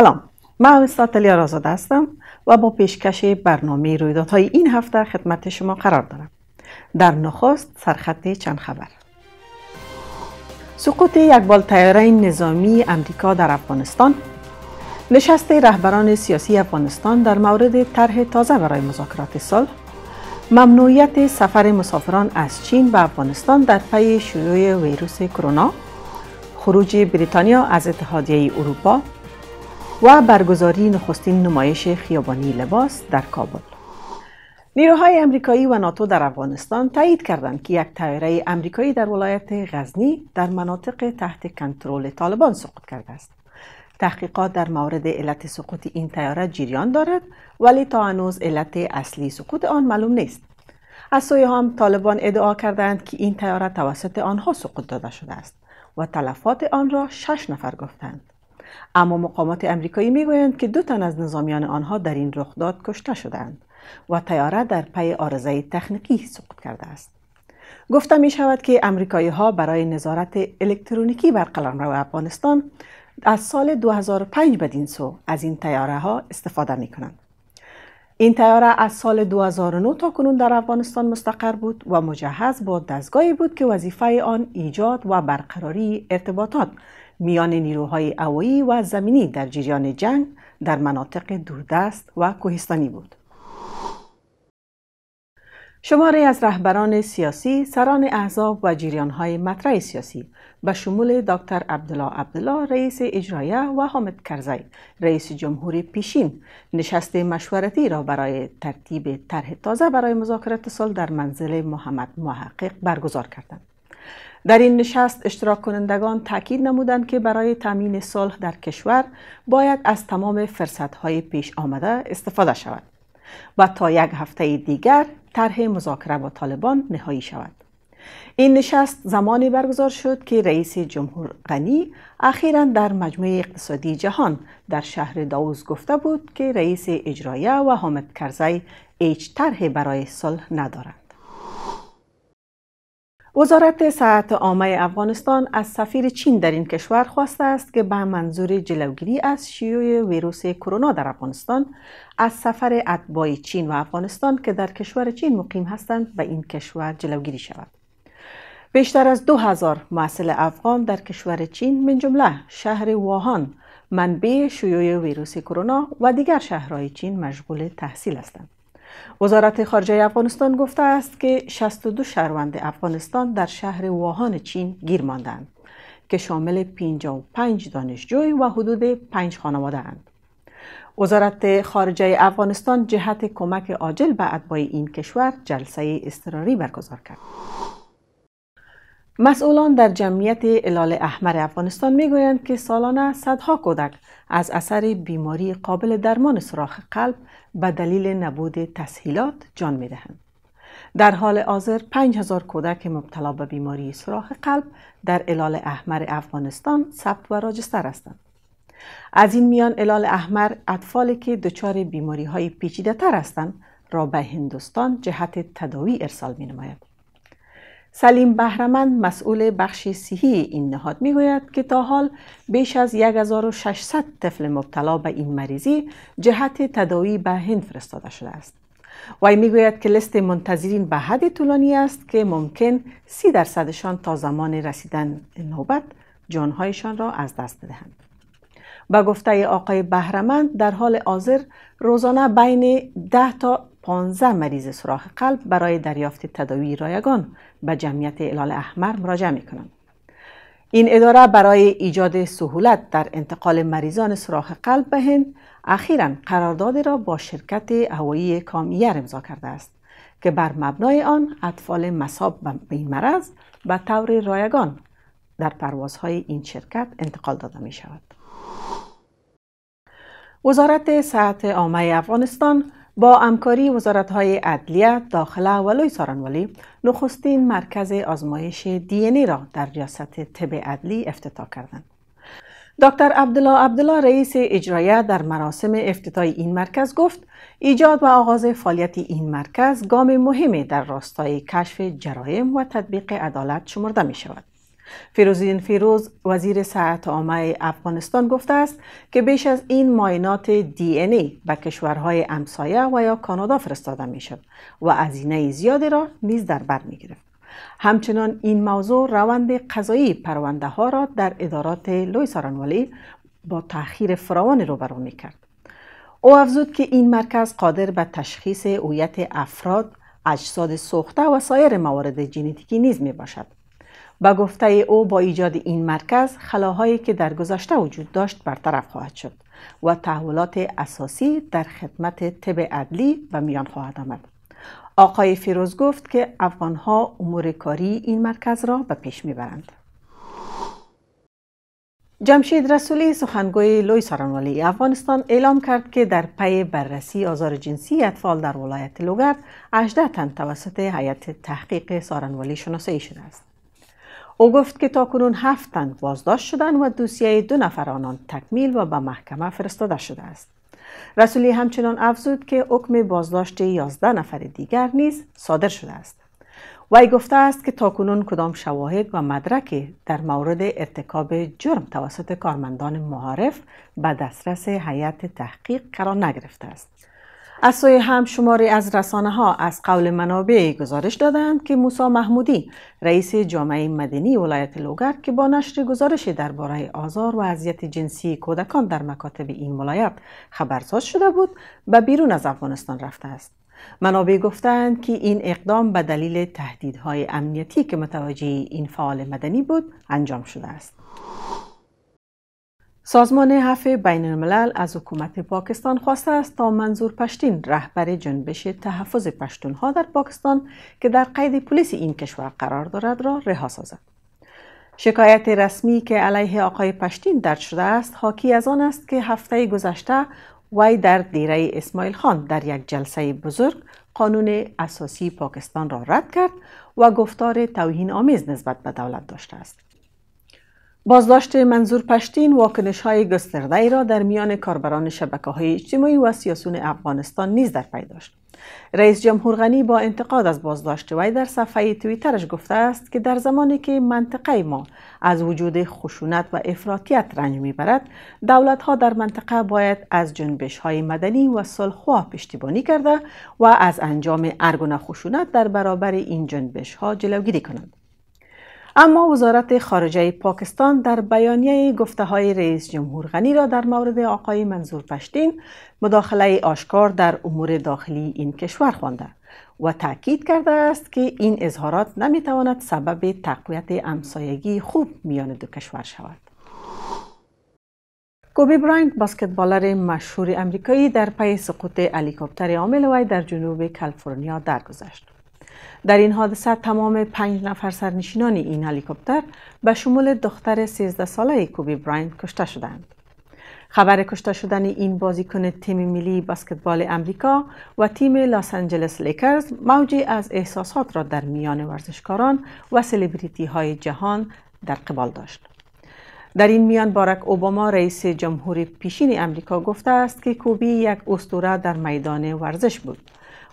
سلام من استاد رازاده هستم و با پیشکش برنامه رویدادهای این هفته خدمت شما قرار دارم در نخست سرخط چند خبر سقوط یک بالتیاره نظامی امریکا در افغانستان نشست رهبران سیاسی افغانستان در مورد طرح تازه برای مذاکرات صلح ممنوعیت سفر مسافران از چین به افغانستان در پی شروع ویروس کرونا خروج بریتانیا از اتحادیه اروپا و برگزاری نخستین نمایش خیابانی لباس در کابل نیروهای امریکایی و ناتو در افغانستان تایید کردند که یک طیاره امریکایی در ولایت غزنی در مناطق تحت کنترل طالبان سقوط کرده است. تحقیقات در مورد علت سقوط این طیاره جریان دارد ولی تا هنوز علت اصلی سقوط آن معلوم نیست. از سوی هم طالبان ادعا کردند که این طیاره توسط آنها سقوط داده شده است و تلفات آن را شش نفر گفتند. اما مقامات امریکایی میگویند که دو تن از نظامیان آنها در این رخداد کشته شدند و تیاره در پی آرزه تخنیکی سقوط کرده است گفته می شود که امریکایی ها برای نظارت الکترونیکی بر قلمرو افغانستان از سال 2005 بدین سو از این تیاره ها استفاده می کنند این تیاره از سال 2009 تا کنون در افغانستان مستقر بود و مجهز با دستگاهی بود که وظیفه آن ایجاد و برقراری ارتباطات میان نیروهای اوایی و زمینی در جریان جنگ در مناطق دوردست و کوهستانی بود. شماره از رهبران سیاسی، سران احزاب و جریانهای مطرح سیاسی به شمول دکتر عبدالله عبدالله رئیس اجرایه و حامد کرزی رئیس جمهور پیشین نشست مشورتی را برای ترتیب طرح تازه برای مذاکرات سال در منزل محمد محقق برگزار کردند. در این نشست اشتراک کنندگان تاکید نمودند که برای تامین صلح در کشور باید از تمام فرصت‌های پیش آمده استفاده شود و تا یک هفته دیگر طرح مذاکره با طالبان نهایی شود این نشست زمانی برگزار شد که رئیس جمهور غنی اخیرا در مجموعه اقتصادی جهان در شهر داوز گفته بود که رئیس اجرایه و حامد کرزی هیچ طرحی برای صلح ندارد. وزارت صحت عامه افغانستان از سفیر چین در این کشور خواسته است که به منظور جلوگیری از شیوع ویروس کرونا در افغانستان از سفر اتباع چین و افغانستان که در کشور چین مقیم هستند به این کشور جلوگیری شود. بیشتر از دو هزار محصل افغان در کشور چین من جمله شهر واهان منبع شیوع ویروس کرونا و دیگر شهرهای چین مشغول تحصیل هستند. وزارت خارجه افغانستان گفته است که 62 شهروند افغانستان در شهر واهان چین گیر ماندند که شامل 55 دانشجوی و حدود 5 خانواده اند. وزارت خارجه افغانستان جهت کمک عاجل به اتباع این کشور جلسه اضطراری برگزار کرد. مسئولان در جمعیت علال احمر افغانستان میگویند که سالانه صدها کودک از اثر بیماری قابل درمان سراخ قلب به دلیل نبود تسهیلات جان دهند. در حال حاضر 5000 کودک مبتلا به بیماری سراخ قلب در الال احمر افغانستان ثبت و راجستر هستند. از این میان الال احمر اطفالی که دچار بیماری های پیچیده تر هستند را به هندوستان جهت تداوی ارسال می نماید. سلیم بهرمند مسئول بخش سیهی این نهاد میگوید که تا حال بیش از 1600 طفل مبتلا به این مریضی جهت تداوی به هند فرستاده شده است. وی میگوید که لست منتظرین به حد طولانی است که ممکن سی درصدشان تا زمان رسیدن نوبت جانهایشان را از دست دهند. با گفته آقای بهرمند در حال حاضر روزانه بین 10 تا 15 مریض سراخ قلب برای دریافت تداوی رایگان به جمعیت علال احمر مراجعه می کنند. این اداره برای ایجاد سهولت در انتقال مریضان سراخ قلب به هند اخیرا قراردادی را با شرکت هوایی کامیر امضا کرده است که بر مبنای آن اطفال مساب به این مرض به طور رایگان در پروازهای این شرکت انتقال داده می شود. وزارت صحت عامه افغانستان با همکاری های عدلیه، داخله و لوی سارانولی نخستین مرکز آزمایش دی را در ریاست طب عدلی افتتاح کردند. دکتر عبدالله عبدالله رئیس اجرایه در مراسم افتتاح این مرکز گفت ایجاد و آغاز فعالیت این مرکز گام مهمی در راستای کشف جرایم و تطبیق عدالت شمرده می شود. فیروزین فیروز وزیر صحت عامه افغانستان گفته است که بیش از این ماینات دی این ای به کشورهای امسایه و یا کانادا فرستاده می شد و اینه زیادی را نیز در بر می گرفت. همچنان این موضوع روند قضایی پرونده ها را در ادارات لوی سارانوالی با تأخیر فراوانی روبرو می کرد. او افزود که این مرکز قادر به تشخیص اویت افراد، اجساد سوخته و سایر موارد ژنتیکی نیز می باشد. به گفته او با ایجاد این مرکز خلاهایی که در گذشته وجود داشت برطرف خواهد شد و تحولات اساسی در خدمت طب عدلی و میان خواهد آمد آقای فیروز گفت که افغانها امور کاری این مرکز را به پیش میبرند جمشید رسولی سخنگوی لوی سارنوالی افغانستان اعلام کرد که در پی بررسی آزار جنسی اطفال در ولایت لوگر 18 تن توسط هیئت تحقیق سارنوالی شناسایی شده است او گفت که تا کنون هفت تن بازداشت شدن و دوسیه دو نفر آنان تکمیل و به محکمه فرستاده شده است. رسولی همچنان افزود که حکم بازداشت 11 نفر دیگر نیز صادر شده است. وی گفته است که تاکنون کدام شواهد و مدرک در مورد ارتکاب جرم توسط کارمندان معارف به دسترس هیئت تحقیق قرار نگرفته است. از سوی هم شماری از رسانه ها از قول منابع گزارش دادند که موسا محمودی رئیس جامعه مدنی ولایت لوگر که با نشر گزارشی درباره آزار و اذیت جنسی کودکان در مکاتب این ولایت خبرساز شده بود به بیرون از افغانستان رفته است منابع گفتند که این اقدام به دلیل تهدیدهای امنیتی که متوجه این فعال مدنی بود انجام شده است سازمان حفه بین الملل از حکومت پاکستان خواسته است تا منظور پشتین رهبر جنبش تحفظ پشتونها در پاکستان که در قید پلیس این کشور قرار دارد را رها سازد. شکایت رسمی که علیه آقای پشتین درج شده است حاکی از آن است که هفته گذشته وی در دیره اسماعیل خان در یک جلسه بزرگ قانون اساسی پاکستان را رد کرد و گفتار توهین آمیز نسبت به دولت داشته است. بازداشت منظور پشتین واکنش های گسترده ای را در میان کاربران شبکه های اجتماعی و سیاسون افغانستان نیز در پی داشت. رئیس جمهور غنی با انتقاد از بازداشت وی در صفحه تویترش گفته است که در زمانی که منطقه ما از وجود خشونت و افراطیت رنج میبرد دولت ها در منطقه باید از جنبش های مدنی و صلح پشتیبانی کرده و از انجام ارگونه خشونت در برابر این جنبش ها جلوگیری کنند اما وزارت خارجه پاکستان در بیانیه گفته های رئیس جمهور غنی را در مورد آقای منظور پشتین مداخله آشکار در امور داخلی این کشور خوانده و تاکید کرده است که این اظهارات نمیتواند سبب تقویت امسایگی خوب میان دو کشور شود. کوبی براینت باسکتبالر مشهور امریکایی در پی سقوط هلیکوپتر عامل وی در جنوب کالیفرنیا درگذشت. در این حادثه تمام پنج نفر سرنشینان این هلیکوپتر به شمول دختر 13 ساله کوبی براین کشته شدند. خبر کشته شدن این بازیکن تیم ملی بسکتبال امریکا و تیم لس آنجلس لیکرز موجی از احساسات را در میان ورزشکاران و سلبریتی های جهان در قبال داشت. در این میان بارک اوباما رئیس جمهور پیشین امریکا گفته است که کوبی یک استوره در میدان ورزش بود.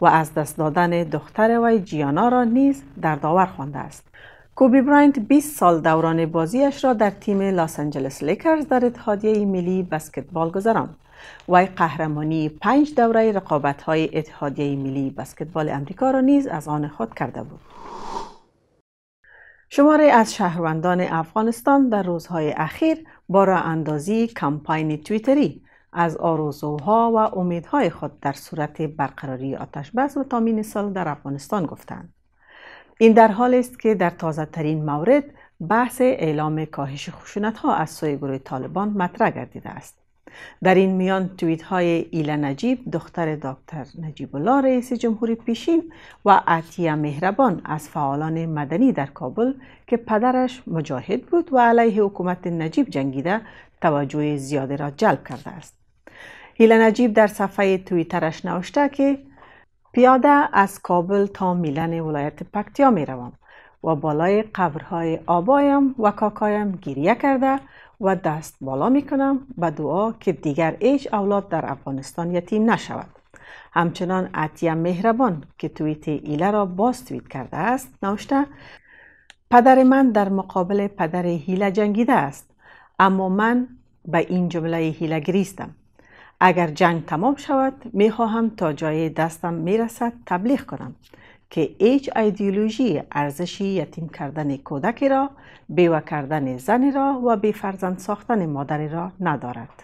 و از دست دادن دختر وی جیانا را نیز در داور خوانده است. کوبی براینت 20 سال دوران بازیش را در تیم لس آنجلس لیکرز در اتحادیه ملی بسکتبال گذراند. وی قهرمانی پنج دوره رقابت های اتحادیه ملی بسکتبال امریکا را نیز از آن خود کرده بود. شماره از شهروندان افغانستان در روزهای اخیر با راه اندازی کمپاین تویتری از آرزوها و امیدهای خود در صورت برقراری آتش بس و تامین سال در افغانستان گفتند. این در حال است که در تازه ترین مورد بحث اعلام کاهش خشونت از سوی گروه طالبان مطرح گردیده است. در این میان توییت های ایلا نجیب دختر دکتر نجیب الله رئیس جمهوری پیشین و عطیه مهربان از فعالان مدنی در کابل که پدرش مجاهد بود و علیه حکومت نجیب جنگیده توجه زیاده را جلب کرده است هیله نجیب در صفحه توییترش نوشته که پیاده از کابل تا میلن ولایت پکتیا می روم و بالای قبرهای آبایم و کاکایم گریه کرده و دست بالا می کنم به دعا که دیگر هیچ اولاد در افغانستان یتیم نشود. همچنان عطیه مهربان که توییت ایله را باز توییت کرده است نوشته پدر من در مقابل پدر هیله جنگیده است اما من به این جمله هیله گریستم اگر جنگ تمام شود خواهم تا جای دستم میرسد تبلیغ کنم که هیچ ایدئولوژی ارزشی یتیم کردن کودکی را بیوه کردن زنی را و بیفرزند ساختن مادری را ندارد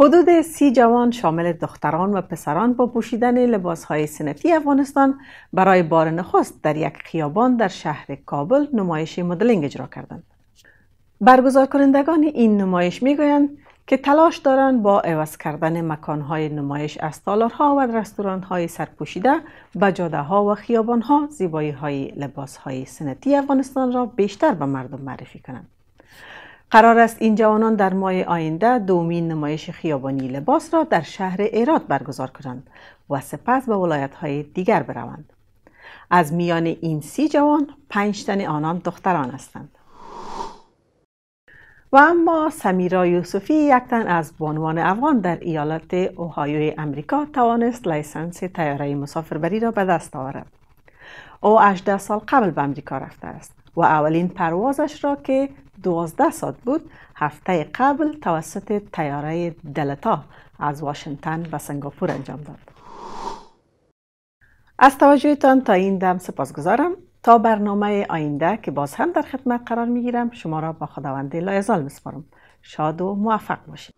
حدود سی جوان شامل دختران و پسران با پوشیدن لباسهای سنتی افغانستان برای بار نخست در یک خیابان در شهر کابل نمایش مدلینگ اجرا کردند. برگزار کنندگان این نمایش گویند که تلاش دارند با عوض کردن مکانهای نمایش از تالارها و رستورانهای سرپوشیده به جاده ها و خیابان ها زیبایی های لباس های سنتی افغانستان را بیشتر به مردم معرفی کنند. قرار است این جوانان در ماه آینده دومین نمایش خیابانی لباس را در شهر ایراد برگزار کنند و سپس به ولایت های دیگر بروند. از میان این سی جوان پنج تن آنان دختران هستند. و اما سمیرا یوسفی یک تن از بانوان افغان در ایالت اوهایوی امریکا توانست لایسنس تیاره مسافربری را به دست آورد او 18 سال قبل به امریکا رفته است و اولین پروازش را که 12 سال بود هفته قبل توسط تیاره دلتا از واشنگتن به سنگاپور انجام داد از توجهتان تا این دم سپاسگزارم تا برنامه آینده که باز هم در خدمت قرار می گیرم شما را با خداوند لایزال میسپارم شاد و موفق باشید